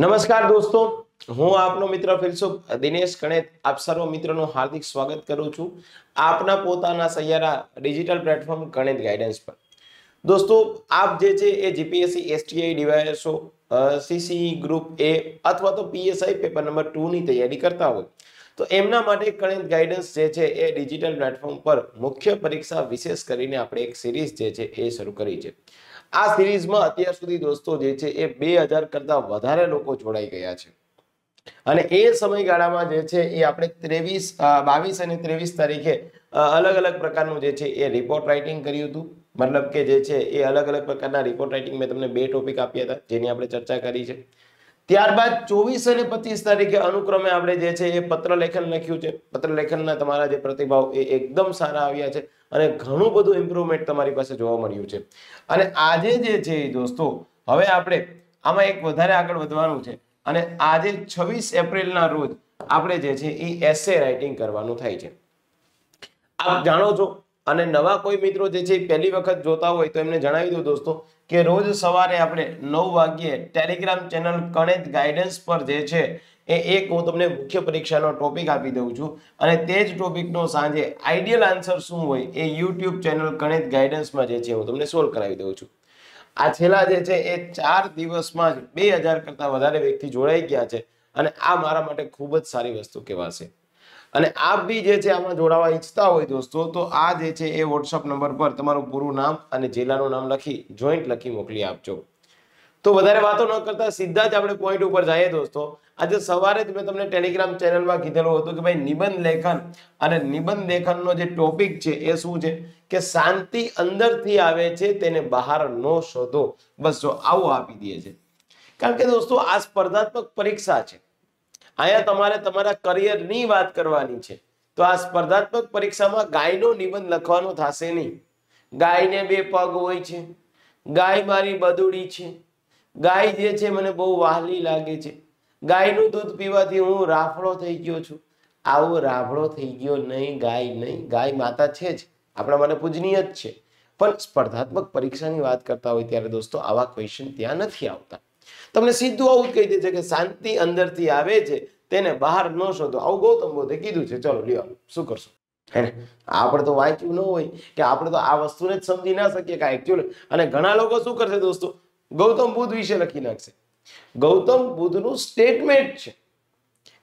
નમસ્કાર દોસ્તો હું આપનો મિત્ર ફિલસુફ દિનેશ ગણેત આપ સર્વ મિત્રોનું હાર્દિક સ્વાગત કરું છું આપના પોતાના Saiyara digital platform Ganit guidance પર દોસ્તો આપ જે છે એ GPSC STI DYSO CC group A અથવા તો પીએસઆઈ પેપર નંબર ટુની તૈયારી કરતા હોય તો એમના માટે ગણિત ગાઈડન્સ જે છે એ ડિજિટલ પ્લેટફોર્મ પર મુખ્ય પરીક્ષા વિશેષ કરીને આપણે એક સિરીઝ જે છે એ શરૂ કરી છે આ સિરીઝમાં અત્યાર સુધી દોસ્તો જે છે એ બે હજાર કરતાં વધારે લોકો જોડાઈ ગયા છે અને એ સમયગાળામાં જે છે એ આપણે ત્રેવીસ બાવીસ અને ત્રેવીસ તારીખે અલગ અલગ પ્રકારનું જે છે એ રિપોર્ટ રાઇટિંગ કર્યું હતું મતલબ કે જે છે એ અલગ અલગ પ્રકારના રિપોર્ટ રાઇટિંગ મેં તમને બે ટોપિક આપ્યા હતા જેની આપણે ચર્ચા કરી છે ત્યારબાદ ચોવીસ અને પચીસ તારીખે અનુક્રમે આપણે જે છે એ પત્ર લેખન લખ્યું છે પત્ર લેખનના તમારા જે પ્રતિભાવ એ એકદમ સારા આવ્યા છે અને ઘણું બધું ઇમ્પ્રુવમેન્ટ તમારી પાસે જોવા મળ્યું છે અને આજે જે છે દોસ્તો હવે આપણે આમાં એક વધારે આગળ વધવાનું છે અને આજે છવ્વીસ એપ્રિલના રોજ આપણે જે છે એ એસે રાઇટિંગ કરવાનું થાય છે આપ જાણો છો અને નવા કોઈ મિત્રો જે છે પહેલી વખત જોતા હોય તો એમને જણાવી દો દોસ્તો કે રોજ સવારે આપણે નવ વાગ્યે ટેલિગ્રામ ચેનલ ગણિત ગાઈડન્સ પર જે છે એ એક હું તમને મુખ્ય પરીક્ષાનો ટોપિક આપી દઉં છું અને તે જ ટોપિકનો સાંજે આઈડિયલ આન્સર શું હોય એ યુટ્યુબ ચેનલ ગણિત ગાઈડન્સમાં જે છે હું તમને સોલ્વ કરાવી દઉં છું આ છેલ્લા જે છે એ ચાર દિવસમાં જ બે હજાર કરતાં વધારે વ્યક્તિ જોડાઈ ગયા છે અને આ મારા માટે ખૂબ જ સારી વસ્તુ કહેવાશે અને આપ બી જે છે આમાં જોડાવા ઈચ્છતા હોય દોસ્તો તો આ જે છે એ વોટ્સઅપ નંબર પર તમારું પૂરું નામ અને જિલ્લાનું નામ લખી જોઈન્ટ લખી મોકલી આપજો તો વધારે વાતો ન કરતા સીધા જ આપણે પોઈન્ટ ઉપર જઈએ દોસ્તો આજે સવારે જ મેં તમને ટેલિગ્રામ ચેનલમાં કીધેલું હતું કે ભાઈ નિબંધ લેખન અને નિબંધ લેખનનો જે ટોપિક છે એ શું છે કે શાંતિ અંદરથી આવે છે તેને બહાર ન શોધો બસ જો આવું આપી દે છે કારણ કે દોસ્તો આ સ્પર્ધાત્મક પરીક્ષા છે અહીંયા તમારે તમારા કરિયરની વાત કરવાની છે તો આ સ્પર્ધાત્મક પરીક્ષામાં ગાયનો નિબંધ લખવાનો થશે નહીં ગાયને બે પગ હોય છે ગાય મારી બદુડી છે ગાય જે છે મને બહુ વહાલી લાગે છે ગાયનું દૂધ પીવાથી હું રાફડો થઈ ગયો છું આવો રાફડો થઈ ગયો નહીં ગાય નહીં ગાય માતા છે જ આપણા મને પૂજનીય જ છે પણ સ્પર્ધાત્મક પરીક્ષાની વાત કરતા હોય ત્યારે દોસ્તો આવા ક્વેશ્ચન ત્યાં નથી આવતા તમને સીધું આવું જ કહી દે છે કે શાંતિ અંદરથી આવે છે તેને બહાર ન શોધો આવું ગૌતમ બુદ્ધે કીધું છે ચલો લ્યો શું કરશો હે આપણે તો વાંચ્યું ન હોય કે આપણે તો આ વસ્તુને જ સમજી ના શકીએ કે એકચ્યુઅલ અને ઘણા લોકો શું કરશે દોસ્તો ગૌતમ બુદ્ધ વિશે લખી નાખશે ગૌતમ બુદ્ધનું સ્ટેટમેન્ટ છે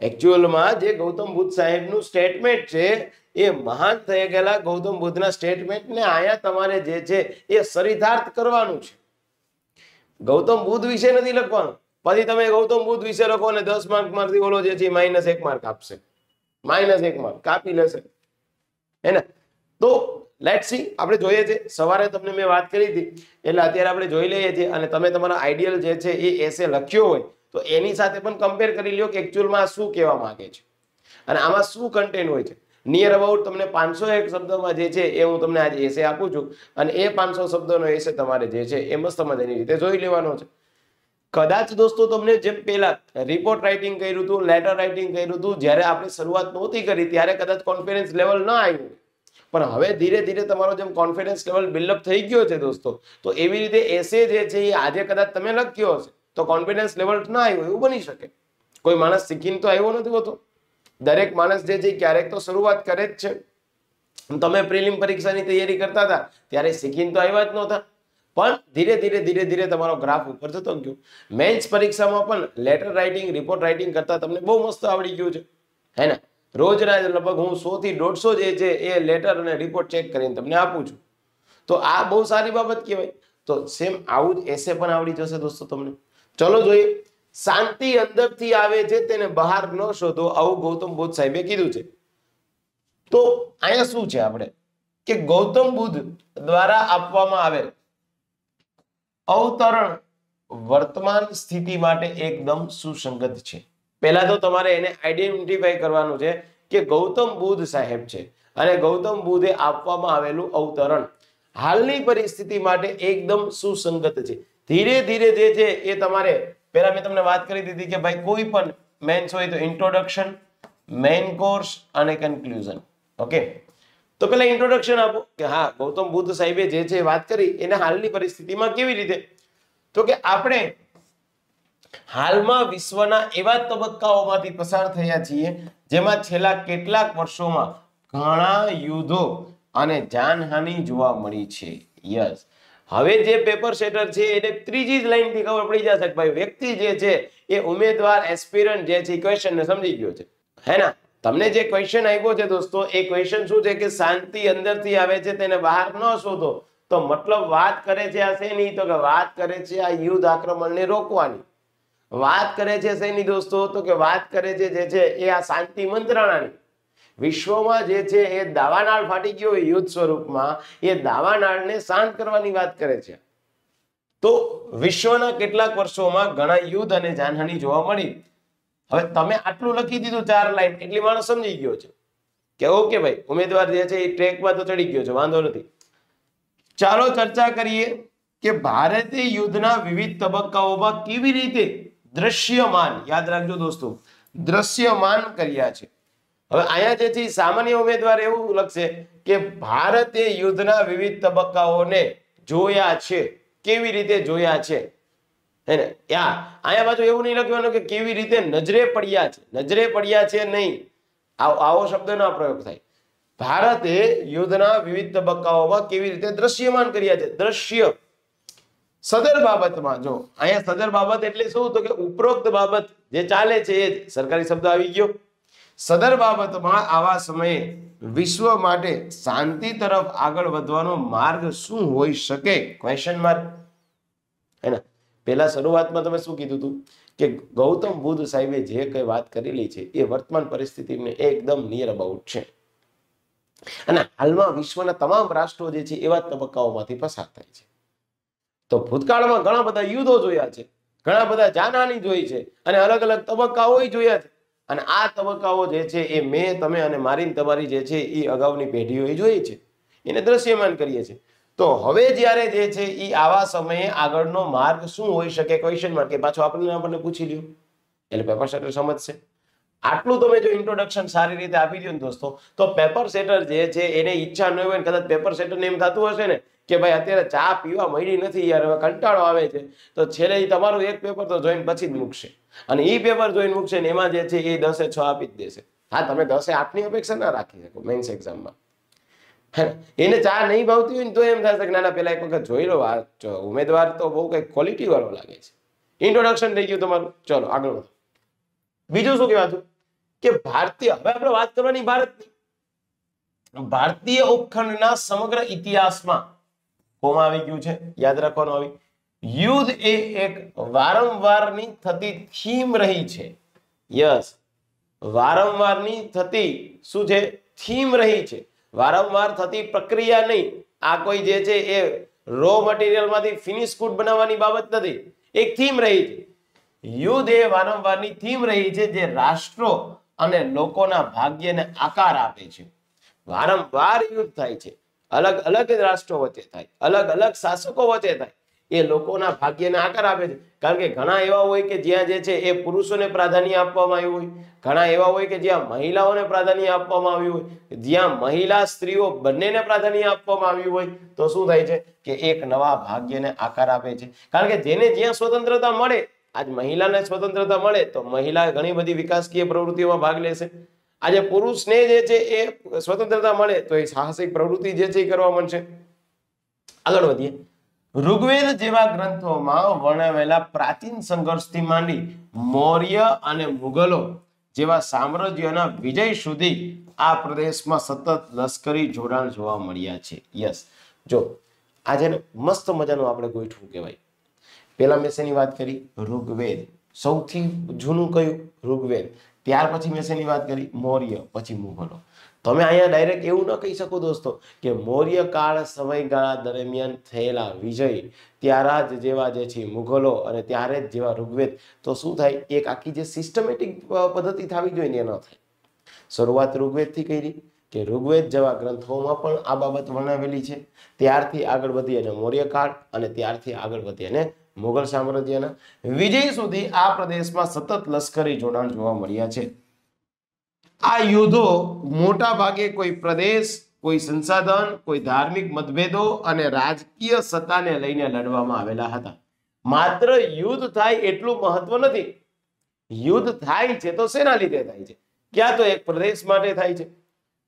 એકચ્યુઅલમાં જે ગૌતમ બુદ્ધ સાહેબનું સ્ટેટમેન્ટ છે એ મહાન થઈ ગયેલા ગૌતમ બુદ્ધના સ્ટેટમેન્ટને આયા તમારે જે છે એ સરિતાર્થ કરવાનું છે ગૌતમ બુદ્ધ વિશે નથી લખવાનું પછી તમે ગૌતમ બુદ્ધ વિશે લખો અને દસ માર્ક મારથી ઓલો જે છે માઇનસ એક માર્ક આપશે માઇનસ એક માર્ક કાપી લેશે હે ને તો લેટ સી આપણે જોઈએ છે સવારે તમને મેં વાત કરી હતી એટલે અત્યારે આપણે જોઈ લઈએ છીએ અને તમે તમારા આઈડિયલ જે છે એ એસે લખ્યો હોય તો એની સાથે પણ કમ્પેર કરી લ્યો કે એકચ્યુઅલમાં શું કહેવા માંગે છે અને આમાં શું કન્ટેન્ટ હોય છે નિયર અબાઉટ તમને પાંચસો એક શબ્દોમાં જે છે એ હું તમને આજે એસે આપું છું અને એ પાંચસો શબ્દોનો એસે તમારે જે છે એ મસ્ત મજાની રીતે જોઈ લેવાનો છે કદાચ દોસ્તો તમને જેમ પહેલા રિપોર્ટ રાઇટિંગ કર્યું હતું લેટર રાઇટિંગ કર્યું હતું જ્યારે આપણે શરૂઆત નહોતી કરી ત્યારે કદાચ કોન્ફિડન્સ લેવલ ન આવ્યું પણ હવે ધીરે ધીરે તમારો જેમ કોન્ફિડન્સ લેવલ બિલ્ડઅપ થઈ ગયો છે દોસ્તો તો એવી રીતે એસે જે છે એ આજે કદાચ તમે લખ્યો હશે તો કોન્ફિડન્સ લેવલ ન આવ્યું એવું બની શકે કોઈ માણસ શીખીને તો આવ્યો નથી હોતો દરેક માણસ જે છે ક્યારેક તો શરૂઆત કરે જ છે તમે પ્રિલિમ પરીક્ષાની તૈયારી કરતા હતા ત્યારે શીખીને તો આવ્યા જ નહોતા પણ ધીરે ધીરે ધીરે ધીરે તમારો ગ્રાફ ઉપર જતો ગયો મેન્સ પરીક્ષામાં પણ લેટર રાઇટિંગ રિપોર્ટ રાઇટિંગ કરતા તમને બહુ મસ્ત આવડી ગયું છે હે ને રોજના લગભગ હું સો થી દોઢસો જે છે એ લેટર અને રિપોર્ટ ચેક કરીને તમને આપું છું તો આ બહુ સારી બાબત કહેવાય તો સેમ આવું જ એસે પણ આવડી જશે દોસ્તો તમને ચલો જોઈએ શાંતિ અંદરથી આવે છે તેને બહાર ન શોધો આવું ગૌતમ બુદ્ધ સાહેબે કીધું છે તો અહીંયા શું છે આપણે કે ગૌતમ બુદ્ધ દ્વારા આપવામાં આવેલ અવતરણ વર્તમાન સ્થિતિ માટે એકદમ સુસંગત છે પહેલા તો તમારે એને આઈડેન્ટિફાઈ કરવાનું છે કે ગૌતમ બુદ્ધ સાહેબ છે અને ગૌતમ બુદ્ધે આપવામાં આવેલું અવતરણ હાલની પરિસ્થિતિ માટે એકદમ સુસંગત છે ધીરે ધીરે જે છે એ તમારે પહેલા મેં તમને વાત કરી દીધી કે ભાઈ કોઈ પણ મેન્સ હોય તો ઇન્ટ્રોડક્શન મેઇન કોર્સ અને કન્ક્લુઝન ઓકે તો પહેલા ઇન્ટ્રોડક્શન આપો કે હા ગૌતમ બુદ્ધ સાહેબે જે છે વાત કરી એને હાલની પરિસ્થિતિમાં કેવી રીતે તો કે આપણે હાલમાં વિશ્વના એવા તબક્કાઓમાંથી પસાર થયા છીએ જેમાં છેલ્લા કેટલાક વર્ષોમાં ઘણા યુદ્ધો અને જાનહાનિ જોવા મળી છે યસ હવે જે પેપર શેટર છે એને ત્રીજી જ લાઈનથી ખબર પડી જશે ભાઈ વ્યક્તિ જે છે એ ઉમેદવાર એસ્પિરન્ટ જે છે ક્વેશ્ચનને સમજી ગયો છે હે ના તમને જે ક્વેશ્ચન આપ્યો છે દોસ્તો એ ક્વેશ્ચન શું છે કે શાંતિ અંદરથી આવે છે તેને બહાર ન શોધો તો મતલબ વાત કરે છે આ શેની તો કે વાત કરે છે આ યુદ્ધ આક્રમણને રોકવાની વાત કરે છે શેની દોસ્તો તો કે વાત કરે છે જે છે એ આ શાંતિ મંત્રણાની વિશ્વમાં જે છે એ દાવાનાળ ફાટી ગયો હોય યુદ્ધ સ્વરૂપમાં એ દાવાનાળને શાંત કરવાની વાત કરે છે તો વિશ્વના કેટલાક વર્ષોમાં ઘણા યુદ્ધ અને જાનહાની જોવા મળી હવે તમે આટલું લખી દીધું ચાર લાઈન એટલી માણસ સમજી ગયો છે કે ઓકે ભાઈ ઉમેદવાર જે છે એ ટ્રેકમાં તો ચડી ગયો છે વાંધો નથી ચાલો ચર્ચા કરીએ કે ભારતે યુદ્ધના વિવિધ તબક્કાઓમાં કેવી રીતે દ્રશ્યમાન યાદ રાખજો દોસ્તો દ્રશ્યમાન કર્યા છે હવે અહીંયા જેથી સામાન્ય ઉમેદવાર એવું લખશે કે ભારતે યુદ્ધના વિવિધ તબક્કાઓને જોયા છે કેવી રીતે જોયા છે હે ને ત્યાં અહીંયા પાછું એવું નહીં લખવાનું કે કેવી રીતે નજરે પડ્યા છે નજરે પડ્યા છે નહીં આવો શબ્દ શબ્દનો પ્રયોગ થાય ભારતે યુદ્ધના વિવિધ તબક્કાઓમાં કેવી રીતે દ્રશ્યમાન કર્યા છે દ્રશ્ય સદર બાબતમાં જો અહીંયા સદર બાબત એટલે શું તો કે ઉપરોક્ત બાબત જે ચાલે છે એ સરકારી શબ્દ આવી ગયો સદર બાબતમાં આવા સમયે વિશ્વ માટે શાંતિ તરફ આગળ વધવાનો માર્ગ શું હોઈ શકે ક્વેશ્ચન માર્ક હે ને શરૂઆતમાં તમે શું કીધું હતું કે ગૌતમ બુદ્ધ સાહેબે જે કંઈ વાત કરેલી છે એ વર્તમાન પરિસ્થિતિને એકદમ નિયર અબાઉટ છે અને હાલમાં વિશ્વના તમામ રાષ્ટ્રો જે છે એવા તબક્કાઓમાંથી પસાર થાય છે તો ભૂતકાળમાં ઘણા બધા યુદ્ધો જોયા છે ઘણા બધા જાનહાની જોઈ છે અને અલગ અલગ તબક્કાઓ જોયા છે અને આ તબક્કાઓ જે છે એ મેં તમે અને મારીને તમારી જે છે એ અગાઉની પેઢીઓએ જોઈ છે એને દ્રશ્યમાન કરીએ છીએ તો હવે જ્યારે જે છે એ આવા સમયે આગળનો માર્ગ શું હોઈ શકે ક્વેશ્ચન માર્ક પાછો આપણને આપણને પૂછી લ્યો એટલે પેપર સેટર સમજશે આટલું તમે જો ઇન્ટ્રોડક્શન સારી રીતે આપી દો ને દોસ્તો તો પેપર સેટર જે છે એને ઈચ્છા ન હોય કદાચ પેપર સેટર ને એમ થતું હશે ને કે ભાઈ અત્યારે ચા પીવા મળી નથી યાર હવે કંટાળો આવે છે તો છેલ્લે તમારું એક પેપર તો જોઈને પછી જ મૂકશે અને એ પેપર જોઈને મૂકશે ને એમાં જે છે એ દસે છ આપી જ દેશે હા તમે દસે આઠની અપેક્ષા ના રાખી શકો મેન્સ એક્ઝામમાં એને ચા નહીં ભાવતી હોય ને તો એમ થશે કે નાના પેલા એક વખત જોઈ લો ઉમેદવાર તો બહુ કઈ ક્વોલિટી વાળો લાગે છે ઇન્ટ્રોડક્શન થઈ ગયું તમારું ચલો આગળ વધો બીજું શું કહેવાતું કે ભારતીય હવે આપણે વાત કરવાની ભારતની ભારતીય ઉપખંડના સમગ્ર ઇતિહાસમાં કોમા આવી ગયું છે યાદ રાખવાનું આવી યુદ્ધ એ એક વારંવારની થતી થીમ રહી છે યસ વારંવારની થતી શું છે થીમ રહી છે વારંવાર થતી પ્રક્રિયા નહીં આ કોઈ જે છે એ રો મટીરિયલમાંથી ફિનિશ ગુડ બનાવવાની બાબત નથી એક થીમ રહી છે યુદ્ધ એ વારંવારની થીમ રહી છે જે રાષ્ટ્રો અને લોકોના ભાગ્યને આકાર આપે છે વારંવાર યુદ્ધ થાય છે અલગ અલગ રાષ્ટ્રો વચ્ચે થાય અલગ અલગ શાસકો વચ્ચે થાય એ લોકોના ભાગ્યને આકાર આપે છે કારણ કે ઘણા એવા હોય કે જ્યાં જે છે એ પુરુષોને પ્રાધાન્ય આપવામાં આવ્યું હોય ઘણા એવા હોય કે જ્યાં મહિલાઓને પ્રાધાન્ય આપવામાં આવ્યું હોય જ્યાં મહિલા સ્ત્રીઓ બંનેને પ્રાધાન્ય આપવામાં આવ્યું હોય તો શું થાય છે કે એક નવા ભાગ્યને આકાર આપે છે કારણ કે જેને જ્યાં સ્વતંત્રતા મળે આજ મહિલાને સ્વતંત્રતા મળે તો મહિલા ઘણી બધી વિકાસકીય પ્રવૃત્તિઓમાં ભાગ લેશે આજે પુરુષને જે છે એ સ્વતંત્રતા મળે તો એ સાહસિક પ્રવૃત્તિ જે છે એ કરવા મળશે આગળ વધીએ ઋગ્વેદ જેવા ગ્રંથોમાં વર્ણવેલા પ્રાચીન સંઘર્ષથી માંડી મૌર્ય અને મુગલો જેવા સામ્રાજ્યોના વિજય સુધી આ પ્રદેશમાં સતત લશ્કરી જોડાણ જોવા મળ્યા છે યસ જો આજે મસ્ત મજાનું આપણે ગોઠવું કહેવાય પહેલા મેં વાત કરી ઋગ્વેદ સૌથી જૂનું કયું ઋગ્વેદ ત્યાર પછી મેં શેની વાત કરી મૌર્ય પછી મુઘલો તમે અહીંયા ડાયરેક્ટ એવું ન કહી શકો દોસ્તો કે મૌર્ય કાળ સમયગાળા દરમિયાન થયેલા વિજય ત્યારા જ જેવા જે છે મુઘલો અને ત્યારે જ જેવા ઋગ્વેદ તો શું થાય એક આખી જે સિસ્ટમેટિક પદ્ધતિ થવી જોઈએ ન થાય શરૂઆત ઋગ્વેદથી કરી કે ઋગ્વેદ જેવા ગ્રંથોમાં પણ આ બાબત વર્ણવેલી છે ત્યારથી આગળ વધી અને મૌર્યકાળ અને ત્યારથી આગળ વધી અને મુઘલ સામ્રાજ્યના વિજય સુધી આ પ્રદેશમાં સતત લશ્કરી જોડાણ જોવા મળ્યા છે આ યુદ્ધો મોટા ભાગે કોઈ પ્રદેશ કોઈ સંસાધન કોઈ ધાર્મિક મતભેદો અને રાજકીય સત્તાને લઈને લડવામાં આવેલા હતા માત્ર યુદ્ધ થાય એટલું મહત્વ નથી યુદ્ધ થાય છે તો શેના લીધે થાય છે ક્યાં તો એક પ્રદેશ માટે થાય છે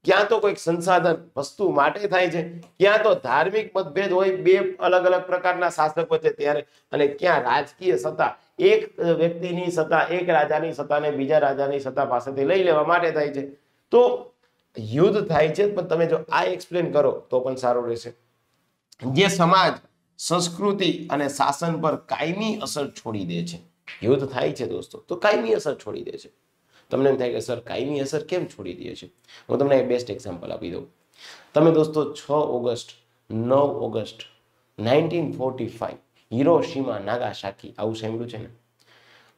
ક્યાં તો કોઈક સંસાધન વસ્તુ માટે થાય છે ક્યાં તો ધાર્મિક મતભેદ હોય બે અલગ અલગ પ્રકારના શાસકો છે ત્યારે અને ક્યાં રાજકીય સત્તા એક વ્યક્તિની સત્તા એક રાજાની સત્તાને બીજા રાજાની સત્તા પાસેથી લઈ લેવા માટે થાય છે તો યુદ્ધ થાય છે પણ તમે જો આ એક્સપ્લેન કરો તો પણ સારું રહેશે જે સમાજ સંસ્કૃતિ અને શાસન પર કાયમી અસર છોડી દે છે યુદ્ધ થાય છે દોસ્તો તો કાયમી અસર છોડી દે છે તમને એમ થાય કે સર કાયમી અસર કેમ છોડી દે છે હું તમને બેસ્ટ એક્ઝામ્પલ આપી દઉં તમે દોસ્તો છ ઓગસ્ટ નવ ઓગસ્ટ nineteen forty five Hiroshima Nagasaki આવું સાંભળ્યું છે ને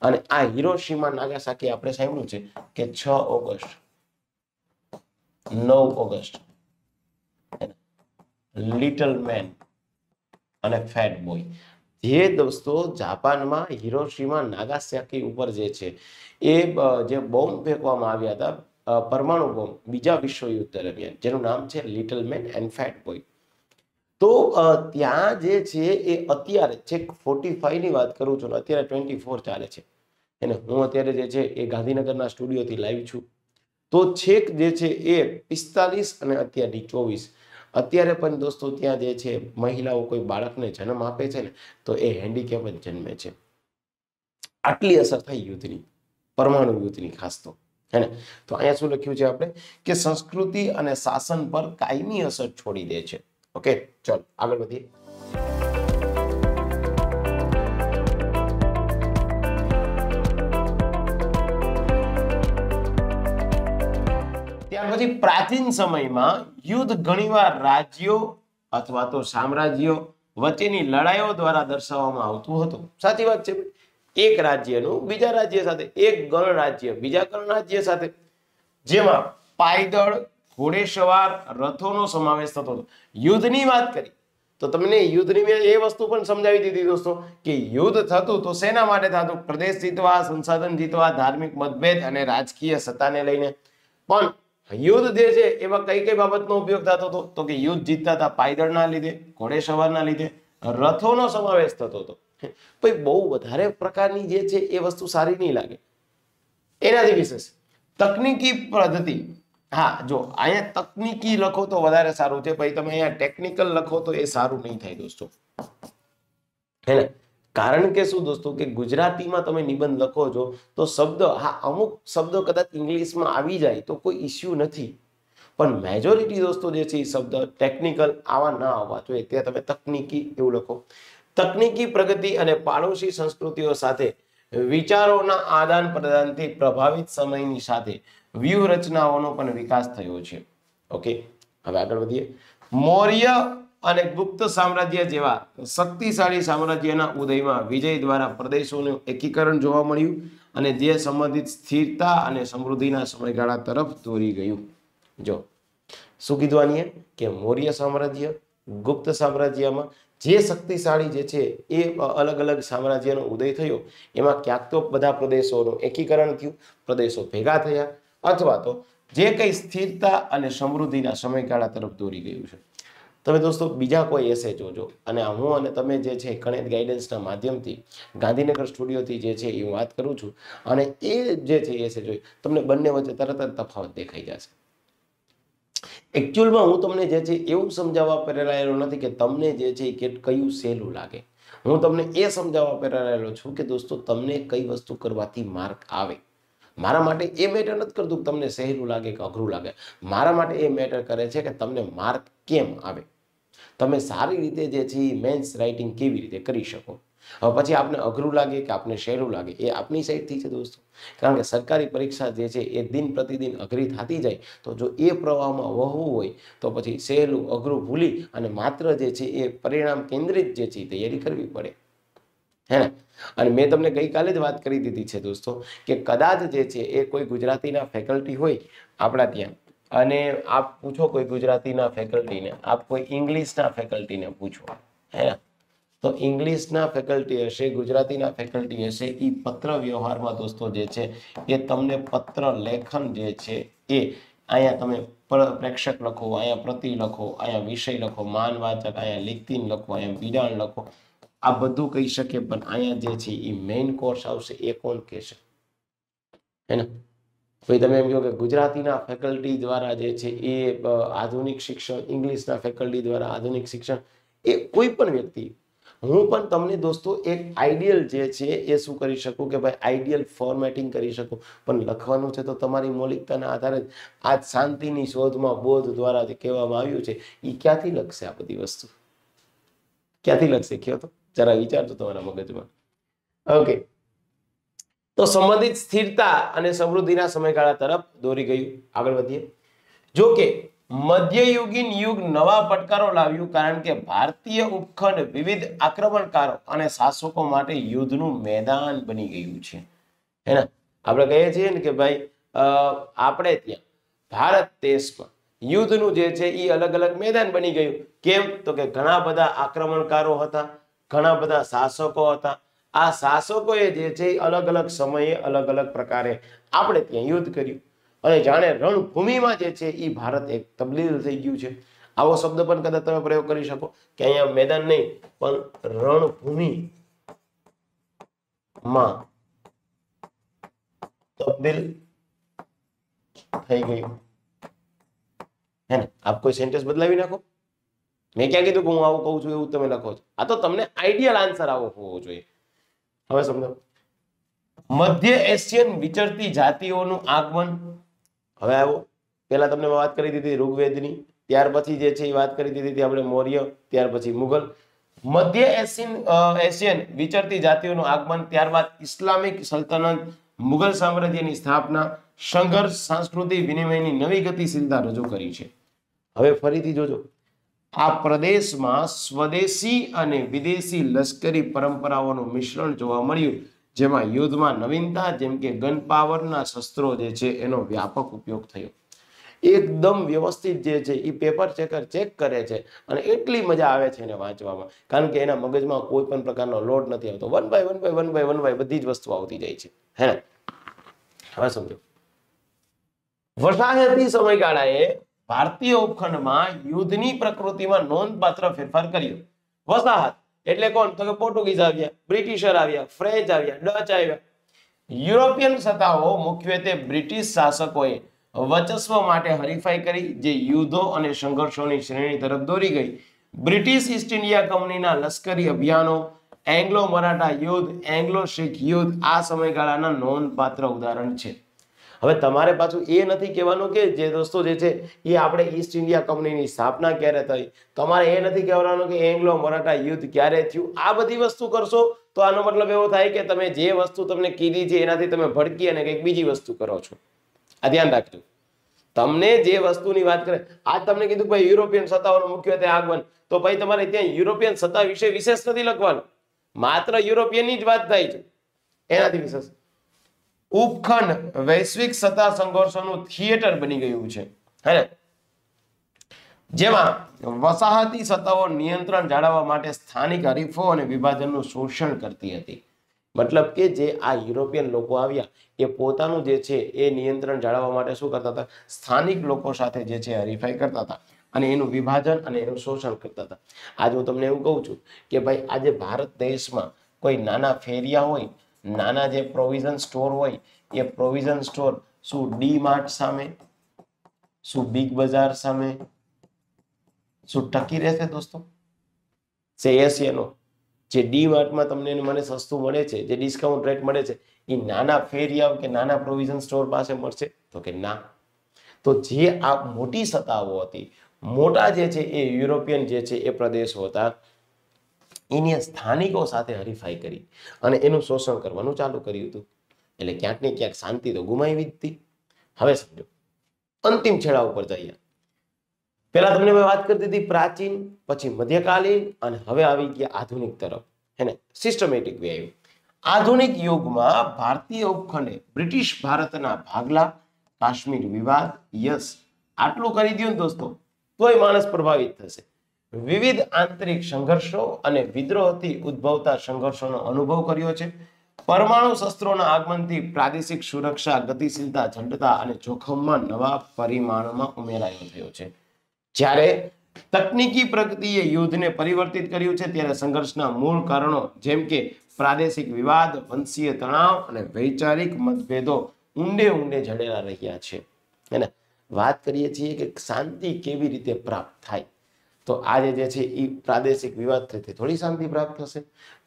અને આ હિરોશીમા નાગાસાકી આપણે સાંભળ્યું છે કે છ ઓગસ્ટ નવ ઓગસ્ટ લિટલ મેન અને ફેટ બોય જે દોસ્તો જાપાનમાં હિરોશીમા નાગાસ્યાકી ઉપર જે છે એ જે બોમ્બ ફેંકવામાં આવ્યા હતા પરમાણુ બોમ્બ બીજા વિશ્વયુદ્ધ દરમિયાન જેનું નામ છે Little Man and Fat Boy તો ત્યાં જે છે એ અત્યારે છેક ફોર્ટી ફાઈવની વાત કરું છું અત્યારે ટ્વેન્ટી ફોર ચાલે છે અને હું અત્યારે જે છે એ ગાંધીનગરના સ્ટુડિયોથી લાઈવ છું તો છેક જે છે એ પિસ્તાલીસ અને અત્યારની ચોવીસ અત્યારે પણ દોસ્તો ત્યાં જે છે મહિલાઓ કોઈ બાળકને જન્મ આપે છે ને તો એ હેન્ડીકેપ જ જન્મે છે આટલી અસર થાય યુદ્ધની પરમાણુ યુદ્ધની ખાસ તો હે ને તો અહીંયા શું લખ્યું છે આપણે કે સંસ્કૃતિ અને શાસન પર કાયમી અસર છોડી દે છે ઓકે ચલો આગળ વધીએ તેથી પ્રાચીન સમયમાં યુદ્ધ ઘણીવાર રાજ્યો અથવા તો સામ્રાજ્યો વચ્ચેની લડાઈઓ દ્વારા દર્શાવવામાં આવતું હતું સાચી વાત છે એક રાજ્યનું બીજા રાજ્ય સાથે એક ગણરાજ્ય બીજા ગણરાજ્ય સાથે જેમાં પાયદળ ઘોડેસવાર રથોનો સમાવેશ થતો હતો યુદ્ધની વાત કરી તો તમને યુદ્ધની મેં એ વસ્તુ પણ સમજાવી દીધી દોસ્તો કે યુદ્ધ થતું તો શેના માટે થતું પ્રદેશ જીતવા સંસાધન જીતવા ધાર્મિક મતભેદ અને રાજકીય સત્તાને લઈને પણ યુદ્ધ જે છે એમાં કઈ કઈ બાબતનો ઉપયોગ થતો હતો તો કે યુદ્ધ જીતતા હતા પાયદળના લીધે ઘોડે સવારના લીધે રથોનો સમાવેશ થતો હતો ભાઈ બહુ વધારે પ્રકારની જે છે એ વસ્તુ સારી નહીં લાગે એનાથી વિશેષ તકનીકી પદ્ધતિ હા જો અહીંયા તકનીકી લખો તો વધારે સારું છે પછી તમે અહીંયા ટેકનિકલ લખો તો એ સારું નહીં થાય દોસ્તો હે ને કારણ કે શું દોસ્તો કે ગુજરાતીમાં તમે નિબંધ લખો છો તો શબ્દ હા અમુક શબ્દો કદાચ ઇંગ્લિશમાં આવી જાય તો કોઈ ઇસ્યુ નથી પણ મેજોરિટી દોસ્તો જે છે એ શબ્દ ટેકનિકલ આવા ના આવવા જોઈએ ત્યાં તમે તકનીકી એવું લખો તકનીકી પ્રગતિ અને પાડોશી સંસ્કૃતિઓ સાથે વિચારોના આદાન પ્રદાનથી પ્રભાવિત સમયની સાથે વ્યૂહરચનાઓનો પણ વિકાસ થયો છે ઓકે હવે આગળ વધીએ મૌર્ય અને ગુપ્ત સામ્રાજ્ય જેવા શક્તિશાળી સામ્રાજ્યના ઉદયમાં વિજય દ્વારા પ્રદેશોનું એકીકરણ જોવા મળ્યું અને જે સંબંધિત સ્થિરતા અને સમૃદ્ધિના સમયગાળા તરફ દોરી ગયું જો શું કીધું કે મૌર્ય સામ્રાજ્ય ગુપ્ત સામ્રાજ્યમાં જે શક્તિશાળી જે છે એ અલગ અલગ સામ્રાજ્યનો ઉદય થયો એમાં ક્યાંક તો બધા પ્રદેશોનું એકીકરણ થયું પ્રદેશો ભેગા થયા અથવા તો જે કંઈ સ્થિરતા અને સમૃદ્ધિના સમયગાળા તરફ દોરી ગયું છે તમે દોસ્તો બીજા કોઈ એસે જોજો અને હું અને તમે જે છે ગણિત ગાઈડન્સના માધ્યમથી ગાંધીનગર સ્ટુડિયોથી જે છે એ વાત કરું છું અને એ જે છે એસે જોઈ તમને બંને વચ્ચે તરત જ તફાવત દેખાઈ જશે એકચ્યુઅલમાં હું તમને જે છે એવું સમજાવવા પ્રેરાયેલો નથી કે તમને જે છે એ કયું સહેલું લાગે હું તમને એ સમજાવવા પ્રેરાયેલો છું કે દોસ્તો તમને કઈ વસ્તુ કરવાથી માર્ક આવે મારા માટે એ મેટર નથી કરતું કે તમને સહેલું લાગે કે અઘરું લાગે મારા માટે એ મેટર કરે છે કે તમને માર્ક કેમ આવે તમે સારી રીતે જે છે મેન્સ રાઇટિંગ કેવી રીતે કરી શકો હવે પછી આપને અઘરું લાગે કે આપને સહેલું લાગે એ આપની સાઈડથી છે દોસ્તો કારણ કે સરકારી પરીક્ષા જે છે એ દિન પ્રતિદિન અઘરી થતી જાય તો જો એ પ્રવાહમાં વહવું હોય તો પછી સહેલું અઘરું ભૂલી અને માત્ર જે છે એ પરિણામ કેન્દ્રિત જે છે તૈયારી કરવી પડે હે અને મેં તમને ગઈકાલે જ વાત કરી દીધી છે દોસ્તો કે કદાચ જે છે એ કોઈ ગુજરાતીના ફેકલ્ટી હોય આપણા ત્યાં અને આપ પૂછો કોઈ ગુજરાતીના ફેકલ્ટીને આપ કોઈ ઇંગ્લિશના ફેકલ્ટીને પૂછો હે તો ઇંગ્લિશના ફેકલ્ટી હશે ગુજરાતીના ફેકલ્ટી હશે એ પત્ર વ્યવહારમાં દોસ્તો જે છે એ તમને પત્ર લેખન જે છે એ અહીંયા તમે પ્રેક્ષક લખો અહીંયા પ્રતિ લખો અહીંયા વિષય લખો માનવાચક અહીંયા લિખતીન લખો અહીંયા વિડાણ લખો આ બધું કહી શકે પણ અહીંયા જે છે એ મેઇન કોર્સ આવશે એ કોણ કહેશે હે ભાઈ તમે એમ કહો કે ગુજરાતીના ફેકલ્ટી દ્વારા જે છે એ આધુનિક શિક્ષણ ઇંગ્લિશના ફેકલ્ટી દ્વારા આધુનિક શિક્ષણ એ કોઈ પણ વ્યક્તિ હું પણ તમને દોસ્તો એક આઈડિયલ જે છે એ શું કરી શકું કે ભાઈ આઈડિયલ ફોર્મેટિંગ કરી શકું પણ લખવાનું છે તો તમારી મૌલિકતાના આધારે આજ શાંતિની શોધમાં બોધ દ્વારા જે કહેવામાં આવ્યું છે એ ક્યાંથી લખશે આ બધી વસ્તુ ક્યાંથી લખશે કયો તો જરા વિચારજો તમારા મગજમાં ઓકે તો સંબંધિત સ્થિરતા અને સમૃદ્ધિના સમયગાળા તરફ દોરી ગયું આગળ વધીએ જોકે કે મધ્યયુગીન યુગ નવા પડકારો લાવ્યું કારણ કે ભારતીય ઉપખંડ વિવિધ આક્રમણકારો અને શાસકો માટે યુદ્ધનું મેદાન બની ગયું છે હેના આપણે કહીએ છીએ ને કે ભાઈ આપણે ત્યાં ભારત દેશમાં યુદ્ધનું જે છે એ અલગ અલગ મેદાન બની ગયું કેમ તો કે ઘણા બધા આક્રમણકારો હતા ઘણા બધા શાસકો હતા આ શાસકોએ જે છે એ અલગ અલગ સમયે અલગ અલગ પ્રકારે આપણે ત્યાં યુદ્ધ કર્યું અને જાણે રણભૂમિમાં જે છે એ ભારત એક તબદીલ થઈ ગયું છે આવો શબ્દ પણ કદાચ તમે પ્રયોગ કરી શકો કે અહીંયા મેદાન નહીં પણ રણભૂમિ માં તબદીલ થઈ ગયું હે ને આપ કોઈ સેન્ટેન્સ બદલાવી નાખો મેં ક્યાં કીધું કે હું આવું કહું છું એવું તમે લખો છો આ તો તમને આઈડિયલ આન્સર આવો હોવો જોઈએ હવે સમજો મધ્ય એશિયન વિચરતી જાતિઓનું આગમન હવે આવો પેલા તમને વાત કરી દીધી ઋગ્વેદની ત્યાર પછી જે છે એ વાત કરી દીધી હતી આપણે મૌર્ય ત્યાર પછી મુગલ મધ્ય એશિયન એશિયન વિચરતી જાતિઓનું આગમન ત્યારબાદ ઇસ્લામિક સલ્તનત મુઘલ સામ્રાજ્યની સ્થાપના સંઘર્ષ સંસ્કૃતિ વિનિમયની નવી ગતિશીલતા રજૂ કરી છે હવે ફરીથી જોજો આ પ્રદેશમાં સ્વદેશી અને વિદેશી લશ્કરી પરંપરાઓનું મિશ્રણ જોવા મળ્યું જેમાં યુદ્ધમાં નવીનતા જેમ કે ગન પાવરના શસ્ત્રો જે છે એનો વ્યાપક ઉપયોગ થયો એકદમ વ્યવસ્થિત જે છે એ પેપર ચેકર ચેક કરે છે અને એટલી મજા આવે છે એને વાંચવામાં કારણ કે એના મગજમાં કોઈ પણ પ્રકારનો લોડ નથી આવતો one by one by one by one by બધી જ વસ્તુ આવતી જાય છે હે હવે સમજો વસાહતી સમયગાળાએ ભારતીય ઉપખંડમાં યુદ્ધની પ્રકૃતિમાં નોંધપાત્ર ફેરફાર કર્યો વસાહત એટલે કોણ તો કે પોર્ટુગીઝ આવ્યા બ્રિટિશર આવ્યા ફ્રેન્ચ આવ્યા ડચ આવ્યા યુરોપિયન સત્તાઓ મુખ્યત્વે બ્રિટિશ શાસકોએ વર્ચસ્વ માટે હરીફાઈ કરી જે યુદ્ધો અને સંઘર્ષોની શ્રેણી તરફ દોરી ગઈ બ્રિટિશ ઈસ્ટ ઇન્ડિયા કંપનીના લશ્કરી અભિયાનો એંગ્લો મરાઠા યુદ્ધ એંગ્લો શીખ યુદ્ધ આ સમયગાળાના નોંધપાત્ર ઉદાહરણ છે હવે તમારે પાછું એ નથી કહેવાનું કે જે દોસ્તો જે છે એ આપણે ઈસ્ટ ઇન્ડિયા કંપનીની સ્થાપના ક્યારે થઈ તમારે એ નથી કહેવાનું કે એંગ્લો મરાઠા યુદ્ધ ક્યારે થયું આ બધી વસ્તુ કરશો તો આનો મતલબ એવો થાય કે તમે જે વસ્તુ તમને કીધી છે એનાથી તમે ભડકી અને કંઈક બીજી વસ્તુ કરો છો આ ધ્યાન રાખજો તમને જે વસ્તુની વાત કરે આજ તમને કીધું ભાઈ યુરોપિયન સત્તાઓનું મુખ્ય તે આગમન તો ભાઈ તમારે ત્યાં યુરોપિયન સત્તા વિશે વિશેષ નથી લખવાનું માત્ર યુરોપિયનની જ વાત થાય છે એનાથી વિશેષ ઉપખંડ વૈશ્વિક સત્તા સંઘર્ષોનું થિયેટર બની ગયું છે હે જેમાં વસાહતી સત્તાઓ નિયંત્રણ જાળવવા માટે સ્થાનિક હરીફો અને વિભાજનનું શોષણ કરતી હતી મતલબ કે જે આ યુરોપિયન લોકો આવ્યા એ પોતાનું જે છે એ નિયંત્રણ જાળવવા માટે શું કરતા હતા સ્થાનિક લોકો સાથે જે છે હરીફાઈ કરતા હતા અને એનું વિભાજન અને એનું શોષણ કરતા હતા આજે હું તમને એવું કહું છું કે ભાઈ આજે ભારત દેશમાં કોઈ નાના ફેરિયા હોય નાના જે પ્રોવિઝન સ્ટોર હોય એ પ્રોવિઝન સ્ટોર શું ડી માર્ટ સામે શું બિગ બજાર સામે શું ટકી રહેશે દોસ્તો સેએસએનો જે ડી માર્ટમાં તમને મને સસ્તું મળે છે જે ડિસ્કાઉન્ટ રેટ મળે છે એ નાના ફેરિયા કે નાના પ્રોવિઝન સ્ટોર પાસે મળશે તો કે ના તો જે આ મોટી સત્તાઓ હતી મોટા જે છે એ યુરોપિયન જે છે એ પ્રદેશો હતા એને સ્થાનિકો સાથે હરીફાઈ કરી અને એનું શોષણ કરવાનું ચાલુ કર્યું હતું એટલે ક્યાંક ને ક્યાંક શાંતિ તો ગુમાવી હતી હવે સમજો અંતિમ છેડા ઉપર જઈએ પહેલા તમને વાત કરી દીધી પ્રાચીન પછી મધ્યકાલીન અને હવે આવી ગયા આધુનિક તરફ હે સિસ્ટમેટિક વે આવ્યું આધુનિક યુગમાં ભારતીય ઉપખંડે બ્રિટિશ ભારતના ભાગલા કાશ્મીર વિવાદ યસ આટલું કરી દો ને દોસ્તો તોય માણસ પ્રભાવિત થશે વિવિધ આંતરિક સંઘર્ષો અને વિદ્રોહથી ઉદ્ભવતા સંઘર્ષોનો અનુભવ કર્યો છે પરમાણુ શસ્ત્રોના આગમનથી પ્રાદેશિક સુરક્ષા ગતિશીલતા ઝંડતા અને જોખમમાં નવા પરિમાણોમાં ઉમેરાયો થયો છે જ્યારે તકનીકી પ્રગતિએ યુદ્ધને પરિવર્તિત કર્યું છે ત્યારે સંઘર્ષના મૂળ કારણો જેમ કે પ્રાદેશિક વિવાદ વંશીય તણાવ અને વૈચારિક મતભેદો ઊંડે ઊંડે જડેલા રહ્યા છે અને વાત કરીએ છીએ કે શાંતિ કેવી રીતે પ્રાપ્ત થાય તો આજે જે છે એ પ્રાદેશિક વિવાદ વિવાદથી થોડી શાંતિ પ્રાપ્ત થશે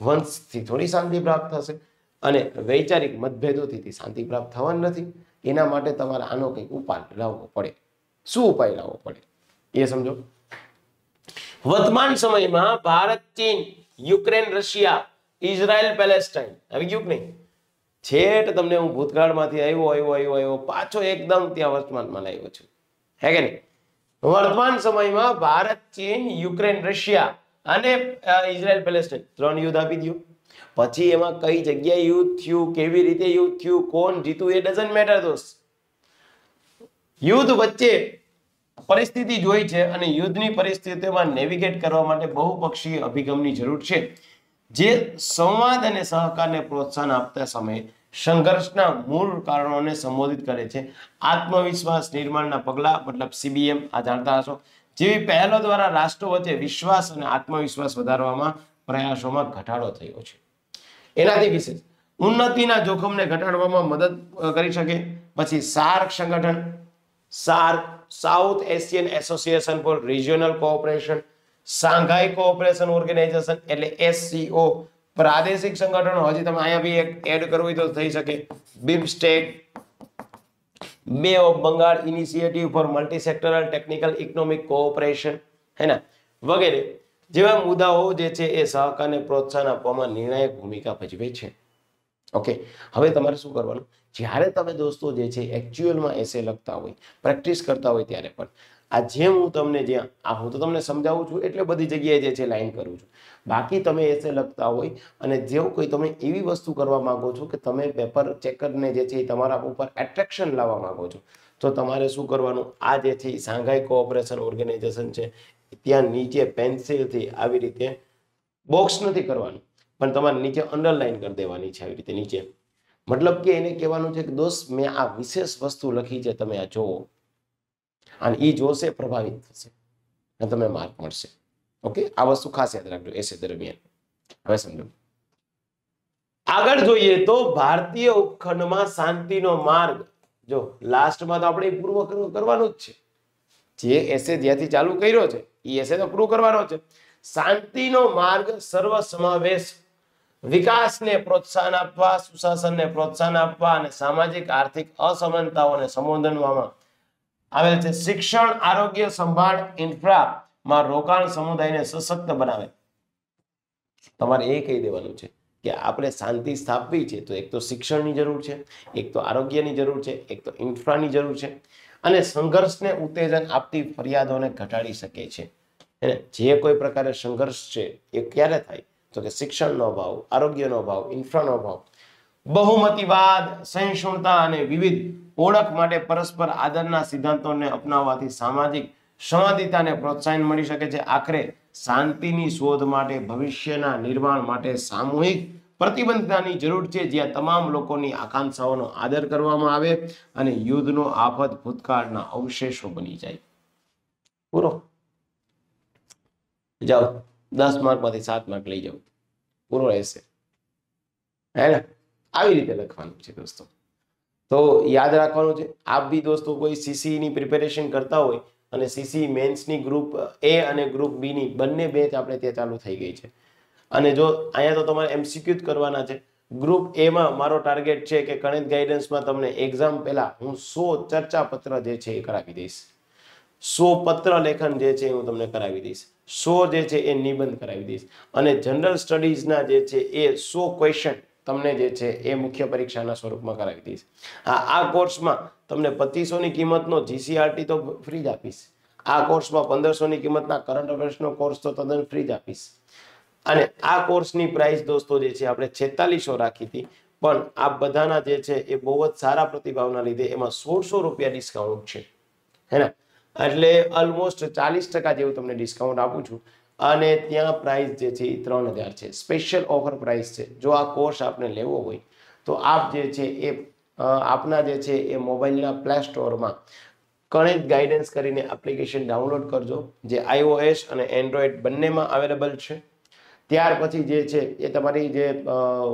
વંશથી થોડી શાંતિ પ્રાપ્ત થશે અને વૈચારિક મતભેદોથી શાંતિ પ્રાપ્ત થવાની નથી એના માટે તમારે આનો કંઈક ઉપાય લાવવો પડે શું ઉપાય લાવવો પડે એ સમજો વર્તમાન સમયમાં ભારત ચીન યુક્રેન રશિયા ઇઝરાયલ પેલેસ્ટાઇન આવી ગયું નહીં છેટ તમને હું ભૂતકાળમાંથી આવ્યો આવ્યો આવ્યો આવ્યો પાછો એકદમ ત્યાં વર્તમાનમાં લાવ્યો છું હે કે નહીં વર્તમાન સમયમાં ભારત ચીન યુક્રેન રશિયા અને ઇઝરાયલ પેલેસ્ટાઈન ત્રણ યુદ્ધ આપી દીધું પછી એમાં કઈ જગ્યાએ યુદ્ધ થયું કેવી રીતે યુદ્ધ થયું કોણ જીતું એ ડઝન્ટ મેટર દોસ્ત યુદ્ધ વચ્ચે પરિસ્થિતિ જોઈ છે અને યુદ્ધની પરિસ્થિતિમાં નેવિગેટ કરવા માટે બહુપક્ષીય અભિગમની જરૂર છે જે સંવાદ અને સહકારને પ્રોત્સાહન આપતા સમયે સંઘર્ષના મૂળ કારણોને સંબોધિત કરે છે આત્મવિશ્વાસ નિર્માણના પગલાં મતલબ સીબીએમ આ જાણતા હશો જેવી પહેલો દ્વારા રાષ્ટ્રો વચ્ચે વિશ્વાસ અને આત્મવિશ્વાસ વધારવામાં પ્રયાસોમાં ઘટાડો થયો છે એનાથી વિશેષ ઉન્નતિના જોખમને ઘટાડવામાં મદદ કરી શકે પછી સાર્ક સંગઠન SAARC South Asian Association for Regional Cooperation Shanghai Cooperation Organisation એટલે એસસીઓ પ્રાદેશિક સંગઠનો હજી તમે અહીંયા બી એક એડ કરવું હોય તો થઈ શકે BIMSTEC bay of Bengal initiative for multi sectoral technical economic cooperation હે ને વગેરે જેવા મુદ્દાઓ જે છે એ સહકારને પ્રોત્સાહન આપવામાં નિર્ણાયક ભૂમિકા ભજવે છે ઓકે હવે તમારે શું કરવાનું જ્યારે તમે દોસ્તો જે છે એકચ્યુઅલમાં એસે લખતા હોય પ્રેક્ટિસ કરતા હોય ત્યારે પણ આ જેમ હું તમને જ્યાં આ હું તો તમને સમજાવું છું એટલે બધી જગ્યાએ જે છે લાઈન કરું છું બાકી તમે એસે લખતા હોય અને જેવું કોઈ તમે એવી વસ્તુ કરવા માંગો છો કે તમે પેપર ચેકરને જે છે તમારા ઉપર એટ્રેક્શન લાવવા માંગો છો તો તમારે શું કરવાનું આ જે છે એ સાંઘાઈ કોઓપરેશન ઓર્ગેનાઇઝેશન છે ત્યાં નીચે પેન્સિલથી આવી રીતે બોક્સ નથી કરવાનું પણ તમારે નીચે અંડરલાઇન કરી દેવાની છે આવી રીતે નીચે મતલબ કે એને કહેવાનું છે કે દોસ્ત મેં આ વિશેષ વસ્તુ લખી છે તમે આ જોવો અને એ જોશે પ્રભાવિત થશે અને તમે માર્ક મળશે ઓકે આ વસ્તુ ખાસ યાદ રાખજો એસે દરમિયાન હવે સમજો આગળ જોઈએ તો ભારતીય ઉપખંડમાં શાંતિનો માર્ગ જો લાસ્ટમાં તો આપણે પૂર્વ કરવાનો જ છે જે એસે જ્યાંથી ચાલુ કર્યો છે એ એસે તો પૂરું કરવાનો છે શાંતિનો માર્ગ સર્વ સમાવેશ વિકાસને પ્રોત્સાહન આપવા સુશાસનને પ્રોત્સાહન આપવા અને સામાજિક આર્થિક અસમાનતાઓને સંબોધનવામાં આવેલ છે શિક્ષણ આરોગ્ય સંભાળ ઇન્ફ્રા માં રોકાણ સમુદાયને સશક્ત બનાવે તમારે એ કહી દેવાનું છે કે આપણે શાંતિ સ્થાપવી છે તો એક તો શિક્ષણની જરૂર છે એક તો આરોગ્યની જરૂર છે એક તો ઇન્ફ્રાની જરૂર છે અને સંઘર્ષને ઉત્તેજન આપતી ફરિયાદોને ઘટાડી શકે છે જે કોઈ પ્રકારે સંઘર્ષ છે એ ક્યારે થાય તો કે શિક્ષણનો અભાવ આરોગ્યનો અભાવ ઇન્ફ્રાનો અભાવ બહુમતીવાદ સહિષ્ણુતા અને વિવિધ ઓળખ માટે પરસ્પર આદરના સિદ્ધાંતોને અપનાવવાથી સામાજિક સંવાદિતાને પ્રોત્સાહન મળી શકે છે આખરે શાંતિની શોધ માટે ભવિષ્યના નિર્માણ માટે સામૂહિક પ્રતિબંધતાની જરૂર છે જ્યાં તમામ લોકોની આકાંક્ષાઓનો આદર કરવામાં આવે અને યુદ્ધનો આફત ભૂતકાળના અવશેષો બની જાય પૂરો જાઓ દસ માર્કમાંથી સાત માર્ક લઈ જાઓ પૂરો રહેશે હે ને આવી રીતે લખવાનું છે દોસ્તો તો યાદ રાખવાનું છે આપ બી દોસ્તો કોઈ સીસીની પ્રિપેરેશન કરતા હોય અને સીસી મેન્સની ગ્રુપ એ અને ગ્રુપ બીની બંને બેચ આપણે ત્યાં ચાલુ થઈ ગઈ છે અને જો અહીંયા તો તમારે એમસીક્યુ જ કરવાના છે ગ્રુપ એમાં મારો ટાર્ગેટ છે કે ગણિત ગાઈડન્સમાં તમને એક્ઝામ પહેલાં હું સો પત્ર જે છે એ કરાવી દઈશ સો પત્ર લેખન જે છે હું તમને કરાવી દઈશ સો જે છે એ નિબંધ કરાવી દઈશ અને જનરલ સ્ટડીઝના જે છે એ સો ક્વેશ્ચન તમને જે છે એ મુખ્ય પરીક્ષાના સ્વરૂપમાં કરાવી દઈશ હા આ કોર્સમાં તમને પચીસોની કિંમતનો જીસીઆરટી તો ફ્રી જ આપીશ આ કોર્સમાં પંદરસોની કિંમતના કરંટ અફેર્સનો કોર્સ તો તદ્દન ફ્રી જ આપીશ અને આ કોર્સની પ્રાઇસ દોસ્તો જે છે આપણે છેતાલીસો રાખી હતી પણ આ બધાના જે છે એ બહુ જ સારા પ્રતિભાવના લીધે એમાં સોળસો રૂપિયા ડિસ્કાઉન્ટ છે હે ને એટલે ઓલમોસ્ટ ચાલીસ ટકા જેવું તમને ડિસ્કાઉન્ટ આપું છું અને ત્યાં પ્રાઇસ જે છે એ ત્રણ હજાર છે સ્પેશિયલ ઓફર પ્રાઇસ છે જો આ કોર્સ આપને લેવો હોય તો આપ જે છે એ આપના જે છે એ મોબાઈલના પ્લે સ્ટોરમાં કનેક્ટ ગાઈડન્સ કરીને એપ્લિકેશન ડાઉનલોડ કરજો જે આઈઓએસ અને એન્ડ્રોઈડ બંનેમાં અવેલેબલ છે ત્યાર પછી જે છે એ તમારી જે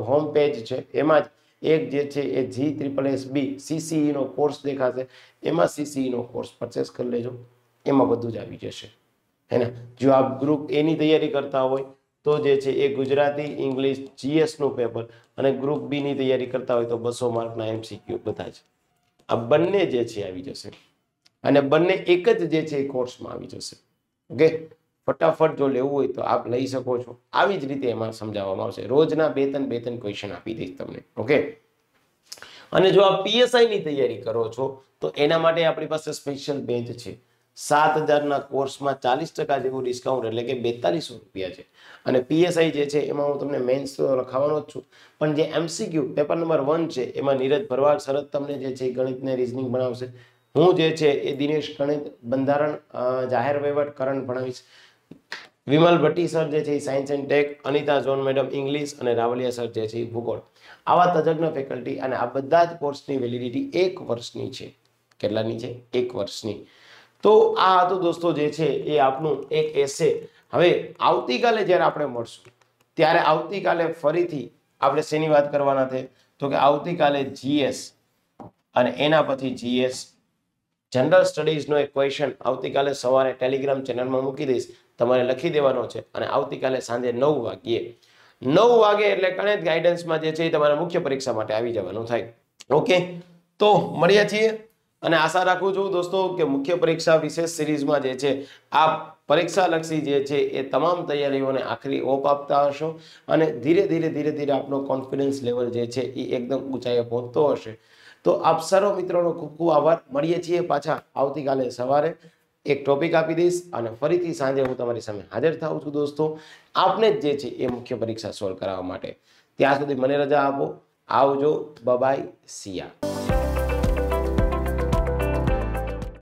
હોમ પેજ છે એમાં જ એક જે છે એ જી ત્રિપલ એસ બી સીસીઈનો કોર્સ દેખાશે એમાં સીસીઈનો કોર્સ પરચેસ કરી લેજો એમાં બધું જ આવી જશે હે ને જો આપ ગ્રુપ એની તૈયારી કરતા હોય તો જે છે એ ગુજરાતી ઇંગ્લિશ જીએસનું પેપર અને ગ્રુપ બીની તૈયારી કરતા હોય તો બસો માર્કના એમસીક્યુ બધા જ આ બંને જે છે આવી જશે અને બંને એક જ જે છે એ કોર્સમાં આવી જશે ઓકે ફટાફટ જો લેવું હોય તો આપ લઈ શકો છો આવી જ રીતે એમાં સમજાવવામાં આવશે રોજના બે ત્રણ બે ત્રણ ક્વેશ્ચન આપી દઈશ તમને ઓકે અને જો આપ પીએસઆઈની તૈયારી કરો છો તો એના માટે આપણી પાસે સ્પેશિયલ બેન્ચ છે સાત હજારના કોર્સમાં ચાલીસ ટકા જેવું ડિસ્કાઉન્ટ એટલે કે બેતાલીસો રૂપિયા છે અને પીએસઆઈ જે છે એમાં હું તમને મેન્સ લખાવવાનો જ છું પણ જે એમસીક્યુ પેપર નંબર વન છે એમાં નીરજ ભરવાડ શરદ તમને જે છે ગણિતને રિઝનિંગ ભણાવશે હું જે છે એ દિનેશ ગણિત બંધારણ જાહેર વહીવટ કરંટ ભણાવીશ વિમલ ભટ્ટી સર જે છે એ સાયન્સ એન્ડ ટેક અનિતા ઝોન મેડમ ઇંગ્લિશ અને રાવલિયા સર જે છે એ ભૂગોળ આવા તજજ્ઞ ફેકલ્ટી અને આ બધા જ કોર્સની વેલિડિટી એક વર્ષની છે કેટલાની છે એક વર્ષની તો આ હતું દોસ્તો જે છે એ આપણું એક એસે હવે આવતીકાલે જ્યારે આપણે મળશું ત્યારે આવતીકાલે ફરીથી આપણે શેની વાત કરવાના છે તો કે આવતીકાલે જીએસ અને એના પછી જીએસ જનરલ સ્ટડીઝનો એક ક્વેશ્ચન આવતીકાલે સવારે ટેલિગ્રામ ચેનલમાં મૂકી દઈશ તમારે લખી દેવાનો છે અને આવતીકાલે સાંજે નવ વાગ્યે નવ વાગે એટલે ગણિત ગાઈડન્સમાં જે છે એ તમારા મુખ્ય પરીક્ષા માટે આવી જવાનું થાય ઓકે તો મળીએ છીએ અને આશા રાખું છું દોસ્તો કે મુખ્ય પરીક્ષા વિશેષ સિરીઝમાં જે છે આ પરીક્ષાલક્ષી જે છે એ તમામ તૈયારીઓને આખરી ઓપ આપતા હશો અને ધીરે ધીરે ધીરે ધીરે આપનો કોન્ફિડન્સ લેવલ જે છે એ એકદમ ઊંચાઈએ પહોંચતો હશે તો આપ સર્વ મિત્રોનો ખૂબ ખૂબ આભાર મળીએ છીએ પાછા આવતીકાલે સવારે એક ટોપિક આપી દઈશ અને ફરીથી સાંજે હું તમારી સામે હાજર થાઉં છું દોસ્તો આપને જ જે છે એ મુખ્ય પરીક્ષા સોલ્વ કરાવવા માટે ત્યાં સુધી મને રજા આપો આવજો બબાય સિયા